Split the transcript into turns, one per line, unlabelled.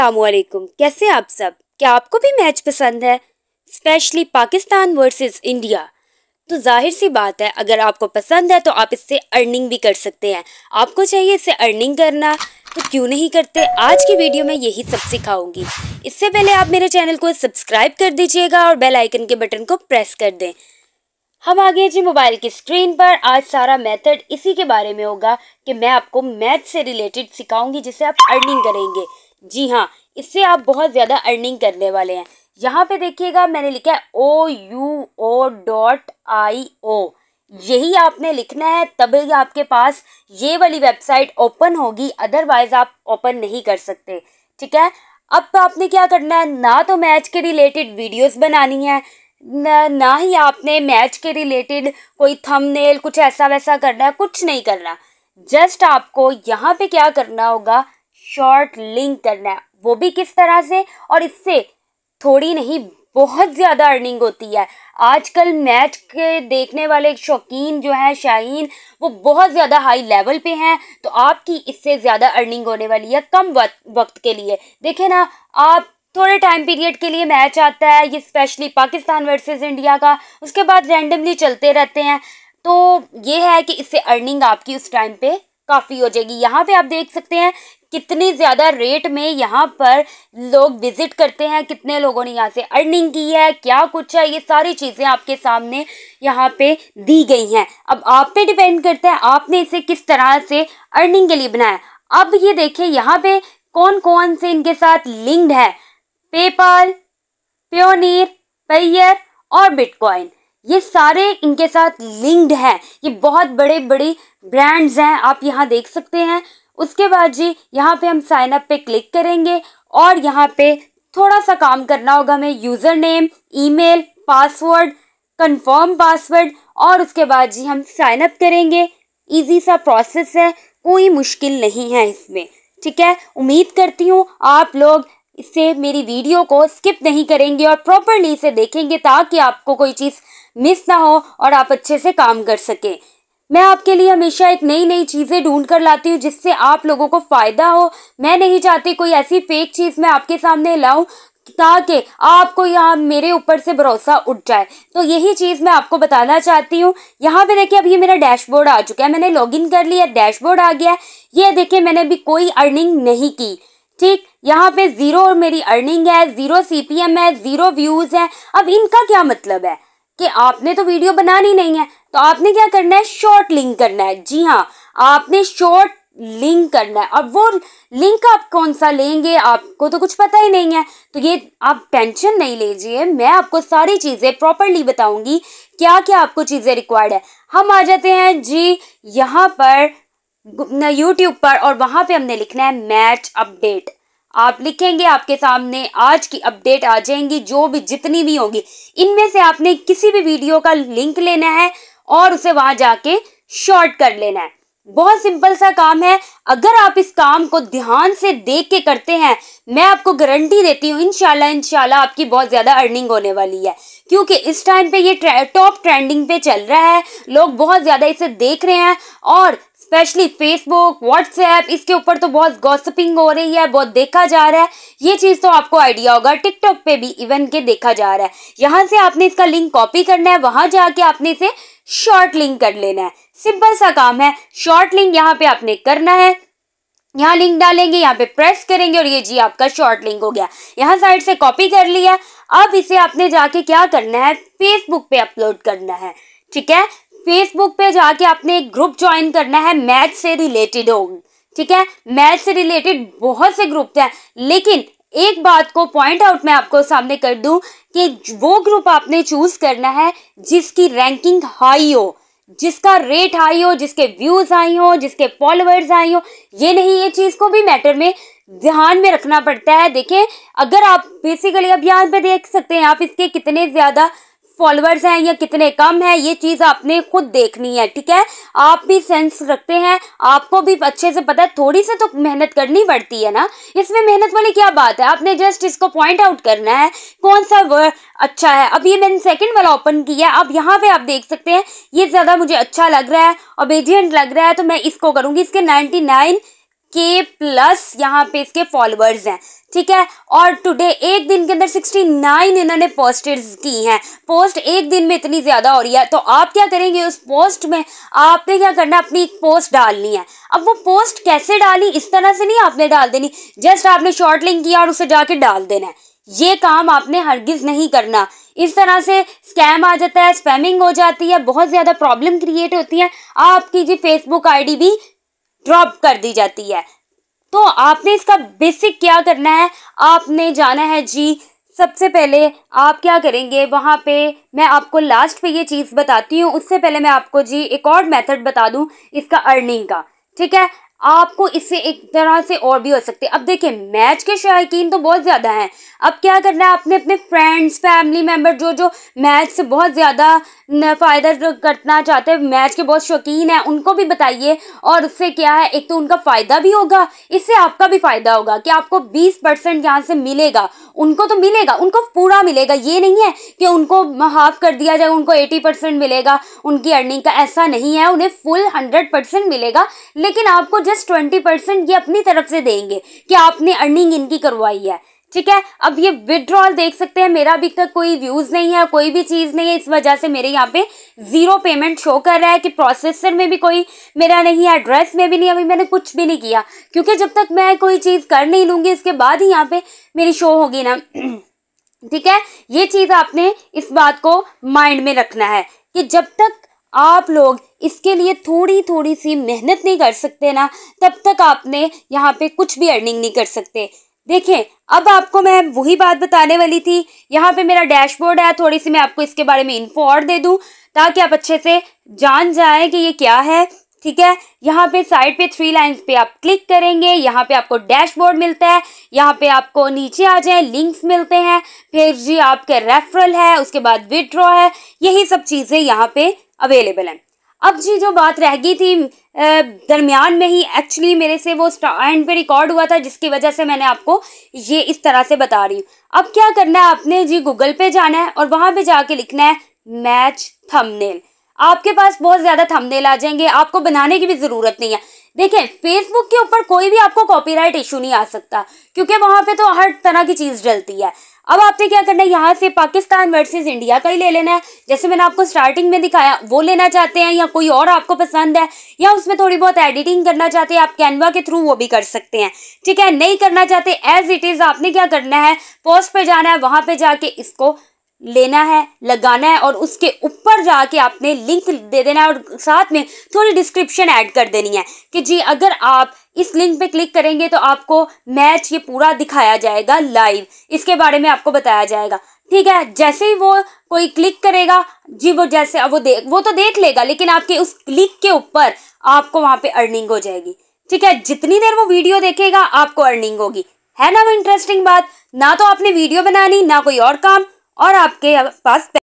अलमेकुम कैसे आप सब क्या आपको भी मैच पसंद है स्पेशली पाकिस्तान वर्सेस इंडिया तो जाहिर सी बात है अगर आपको पसंद है तो आप इससे अर्निंग भी कर सकते हैं आपको चाहिए इससे अर्निंग करना तो क्यों नहीं करते आज की वीडियो में यही सब सिखाऊंगी इससे पहले आप मेरे चैनल को सब्सक्राइब कर दीजिएगा और बेल आइकन के बटन को प्रेस कर दें हम आ गए जी मोबाइल की स्क्रीन पर आज सारा मेथड इसी के बारे में होगा कि मैं आपको मैथ से रिलेटेड सिखाऊंगी जिसे आप अर्निंग करेंगे जी हाँ इससे आप बहुत ज़्यादा अर्निंग करने वाले हैं यहाँ पे देखिएगा मैंने लिखा है ओ यू ओ डॉट आई ओ यही आपने लिखना है तभी आपके पास ये वाली वेबसाइट ओपन होगी अदरवाइज़ आप ओपन नहीं कर सकते ठीक है अब तो आपने क्या करना है ना तो मैच के रिलेटेड वीडियोस बनानी है ना, ना ही आपने मैच के रिलेटेड कोई थंबनेल कुछ ऐसा वैसा करना है कुछ नहीं करना जस्ट आपको यहाँ पे क्या करना होगा शॉर्ट लिंक करना है वो भी किस तरह से और इससे थोड़ी नहीं बहुत ज़्यादा अर्निंग होती है आजकल मैच के देखने वाले शौकीन जो हैं शाहीन वो बहुत ज़्यादा हाई लेवल पे हैं तो आपकी इससे ज़्यादा अर्निंग होने वाली है कम वक्त के लिए देखें ना आप थोड़े टाइम पीरियड के लिए मैच आता है ये स्पेशली पाकिस्तान वर्सेस इंडिया का उसके बाद रैंडमली चलते रहते हैं तो ये है कि इससे अर्निंग आपकी उस टाइम पे काफ़ी हो जाएगी यहाँ पे आप देख सकते हैं कितनी ज़्यादा रेट में यहाँ पर लोग विज़िट करते हैं कितने लोगों ने यहाँ से अर्निंग की है क्या कुछ है ये सारी चीज़ें आपके सामने यहाँ पे दी गई हैं अब आप पे डिपेंड करता है आपने इसे किस तरह से अर्निंग के लिए बनाया अब ये देखिए यहाँ पे कौन कौन से इनके साथ लिंक्ड है पेपाल प्योनीर पेयर और बिटकॉइन ये सारे इनके साथ लिंक्ड हैं ये बहुत बड़े बड़े ब्रांड्स हैं आप यहाँ देख सकते हैं उसके बाद जी यहाँ पे हम साइन अप पे क्लिक करेंगे और यहाँ पे थोड़ा सा काम करना होगा हमें user name email password confirm password और उसके बाद जी हम साइन अप करेंगे इजी सा प्रोसेस है कोई मुश्किल नहीं है इसमें ठीक है उम्मीद करती हूँ आप लोग से मेरी वीडियो को स्किप नहीं करेंगे और प्रॉपरली इसे देखेंगे ताकि आपको कोई चीज़ मिस ना हो और आप अच्छे से काम कर सकें मैं आपके लिए हमेशा एक नई नई चीज़ें ढूंढ कर लाती हूँ जिससे आप लोगों को फ़ायदा हो मैं नहीं चाहती कोई ऐसी फेक चीज़ मैं आपके सामने लाऊं ताकि आपको यहाँ मेरे ऊपर से भरोसा उठ जाए तो यही चीज़ मैं आपको बताना चाहती हूँ यहाँ पे देखिए अब ये मेरा डैशबोर्ड आ चुका है मैंने लॉगिन कर लिया डैशबोर्ड आ गया ये देखिए मैंने अभी कोई अर्निंग नहीं की ठीक यहाँ पे ज़ीरो मेरी अर्निंग है ज़ीरो सीपीएम है ज़ीरो व्यूज़ है अब इनका क्या मतलब है कि आपने तो वीडियो बनानी नहीं है तो आपने क्या करना है शॉर्ट लिंक करना है जी हाँ आपने शॉर्ट लिंक करना है और वो लिंक आप कौन सा लेंगे आपको तो कुछ पता ही नहीं है तो ये आप टेंशन नहीं लीजिए मैं आपको सारी चीज़ें प्रॉपरली बताऊंगी क्या क्या आपको चीज़ें रिक्वायर्ड है हम आ जाते हैं जी यहाँ पर यूट्यूब पर और वहां पे हमने लिखना है मैच अपडेट आप लिखेंगे आपके सामने आज की अपडेट आ जाएंगी जो भी जितनी भी होगी इनमें से आपने किसी भी वीडियो का लिंक लेना है और उसे वहां जाके शॉर्ट कर लेना है बहुत सिंपल सा काम है अगर आप इस काम को ध्यान से देख के करते हैं मैं आपको गारंटी देती हूँ इनशाला इनशाला आपकी बहुत ज़्यादा अर्निंग होने वाली है क्योंकि इस टाइम पे ये टॉप ट्रेंडिंग पे चल रहा है लोग बहुत ज़्यादा इसे देख रहे हैं और स्पेशली फेसबुक व्हाट्सएप इसके ऊपर तो बहुत गॉसिपिंग हो रही है बहुत देखा जा रहा है ये चीज़ तो आपको आइडिया होगा टिकटॉक पे भी इवन के देखा जा रहा है यहाँ से आपने इसका लिंक कॉपी करना है वहाँ जाके आपने इसे शॉर्ट लिंक कर लेना है सिंपल सा काम है शॉर्ट लिंक यहाँ पे आपने करना है यहाँ लिंक डालेंगे यहाँ पे प्रेस करेंगे और ये जी आपका शॉर्ट लिंक हो गया यहाँ साइड से कॉपी कर लिया अब इसे आपने जाके क्या करना है फेसबुक पे अपलोड करना है ठीक है फेसबुक पे जाके आपने एक ग्रुप ज्वाइन करना है मैथ से रिलेटेड हो ठीक है मैथ से रिलेटेड बहुत से ग्रुप हैं लेकिन एक बात को पॉइंट आउट मैं आपको सामने कर दूं कि वो ग्रुप आपने चूज करना है जिसकी रैंकिंग हाई हो जिसका रेट हाई हो जिसके व्यूज हाई हो जिसके फॉलोअर्स हाई हो ये नहीं ये चीज को भी मैटर में ध्यान में रखना पड़ता है देखें अगर आप बेसिकली अब यहाँ पे देख सकते हैं आप इसके कितने ज्यादा फॉलोअर्स हैं या कितने कम हैं ये चीज़ आपने खुद देखनी है ठीक है आप भी सेंस रखते हैं आपको भी अच्छे से पता है थोड़ी सी तो मेहनत करनी पड़ती है ना इसमें मेहनत वाली क्या बात है आपने जस्ट इसको पॉइंट आउट करना है कौन सा वर्ड अच्छा है अब ये मैंने सेकंड वाला ओपन किया है अब यहाँ पे आप देख सकते हैं ये ज़्यादा मुझे अच्छा लग रहा है ओबेडियंट लग रहा है तो मैं इसको करूँगी इसके नाइन्टी नाइन के प्लस यहाँ पे इसके फॉलोअर्स हैं ठीक है और टुडे एक दिन के अंदर सिक्सटी नाइन इन्होंने पोस्टर्स की हैं पोस्ट एक दिन में इतनी ज़्यादा हो रही है तो आप क्या करेंगे उस पोस्ट में आपने क्या करना अपनी एक पोस्ट डालनी है अब वो पोस्ट कैसे डाली इस तरह से नहीं आपने डाल देनी जस्ट आपने शॉर्ट लिंक किया और उसे जाके डाल देना है ये काम आपने हरगिज़ नहीं करना इस तरह से स्कैम आ जाता है स्पैमिंग हो जाती है बहुत ज़्यादा प्रॉब्लम क्रिएट होती है आपकी जी फेसबुक आईडी भी ड्रॉप कर दी जाती है तो आपने इसका बेसिक क्या करना है आपने जाना है जी सबसे पहले आप क्या करेंगे वहाँ पे मैं आपको लास्ट पे ये चीज़ बताती हूँ उससे पहले मैं आपको जी एक और मेथड बता दूँ इसका अर्निंग का ठीक है आपको इससे एक तरह से और भी हो सकते अब देखिए मैच के शायकीन तो बहुत ज़्यादा हैं अब क्या करना है अपने अपने फ्रेंड्स फैमिली मेम्बर जो जो मैच से बहुत ज़्यादा फ़ायदा करना चाहते हैं मैच के बहुत शौकीन हैं उनको भी बताइए और उससे क्या है एक तो उनका फ़ायदा भी होगा इससे आपका भी फ़ायदा होगा कि आपको बीस परसेंट यहाँ से मिलेगा उनको तो मिलेगा उनको पूरा मिलेगा ये नहीं है कि उनको हाफ कर दिया जाएगा उनको एटी परसेंट मिलेगा उनकी अर्निंग का ऐसा नहीं है उन्हें फुल हंड्रेड परसेंट मिलेगा लेकिन आपको माइनस ट्वेंटी परसेंट ये अपनी तरफ से देंगे कि आपने अर्निंग इनकी करवाई है ठीक है अब ये विड्रॉल देख सकते हैं मेरा अभी तक कोई व्यूज़ नहीं है कोई भी चीज़ नहीं है इस वजह से मेरे यहाँ पे ज़ीरो पेमेंट शो कर रहा है कि प्रोसेसर में भी कोई मेरा नहीं है एड्रेस में भी नहीं अभी मैंने कुछ भी नहीं किया क्योंकि जब तक मैं कोई चीज़ कर नहीं लूँगी इसके बाद ही यहाँ पे मेरी शो होगी ना ठीक है ये चीज़ आपने इस बात को माइंड में रखना है कि जब तक आप लोग इसके लिए थोड़ी थोड़ी सी मेहनत नहीं कर सकते ना तब तक आपने यहाँ पे कुछ भी अर्निंग नहीं कर सकते देखें अब आपको मैं वही बात बताने वाली थी यहाँ पे मेरा डैशबोर्ड है थोड़ी सी मैं आपको इसके बारे में इन्फो और दे दूँ ताकि आप अच्छे से जान जाएं कि ये क्या है ठीक है यहाँ पे साइड पे थ्री लाइंस पे आप क्लिक करेंगे यहाँ पे आपको डैशबोर्ड मिलता है यहाँ पे आपको नीचे आ जाए लिंक्स मिलते हैं फिर जी आपके रेफरल है उसके बाद विड्रॉ है यही सब चीज़ें यहाँ पे अवेलेबल हैं अब जी जो बात रह गई थी दरमियान में ही एक्चुअली मेरे से वो एंड पे रिकॉर्ड हुआ था जिसकी वजह से मैंने आपको ये इस तरह से बता रही हूँ अब क्या करना है आपने जी गूगल पे जाना है और वहाँ पे जाके लिखना है मैच थंबनेल आपके पास बहुत ज़्यादा थंबनेल आ जाएंगे आपको बनाने की भी ज़रूरत नहीं है देखें फेसबुक के ऊपर कोई भी आपको राइट इशू नहीं आ सकता क्योंकि वहाँ पे तो हर तरह की चीज़ डलती है अब आपने क्या करना है यहाँ से पाकिस्तान वर्सेस इंडिया का ही ले लेना है जैसे मैंने आपको स्टार्टिंग में दिखाया वो लेना चाहते हैं या कोई और आपको पसंद है या उसमें थोड़ी बहुत एडिटिंग करना चाहते हैं आप कैनवा के थ्रू वो भी कर सकते हैं ठीक है नहीं करना चाहते एज इट इज़ आपने क्या करना है पोस्ट पे जाना है वहां पर जाके इसको लेना है लगाना है और उसके ऊपर जाके आपने लिंक दे देना है और साथ में थोड़ी डिस्क्रिप्शन ऐड कर देनी है कि जी अगर आप इस लिंक पे क्लिक करेंगे तो आपको मैच ये पूरा दिखाया जाएगा लाइव इसके बारे में आपको बताया जाएगा ठीक है जैसे ही वो कोई क्लिक करेगा जी वो जैसे वो देख वो तो देख लेगा लेकिन आपके उस क्लिक के ऊपर आपको वहाँ पे अर्निंग हो जाएगी ठीक है जितनी देर वो वीडियो देखेगा आपको अर्निंग होगी है ना वो इंटरेस्टिंग बात ना तो आपने वीडियो बनानी ना कोई और काम और आपके पास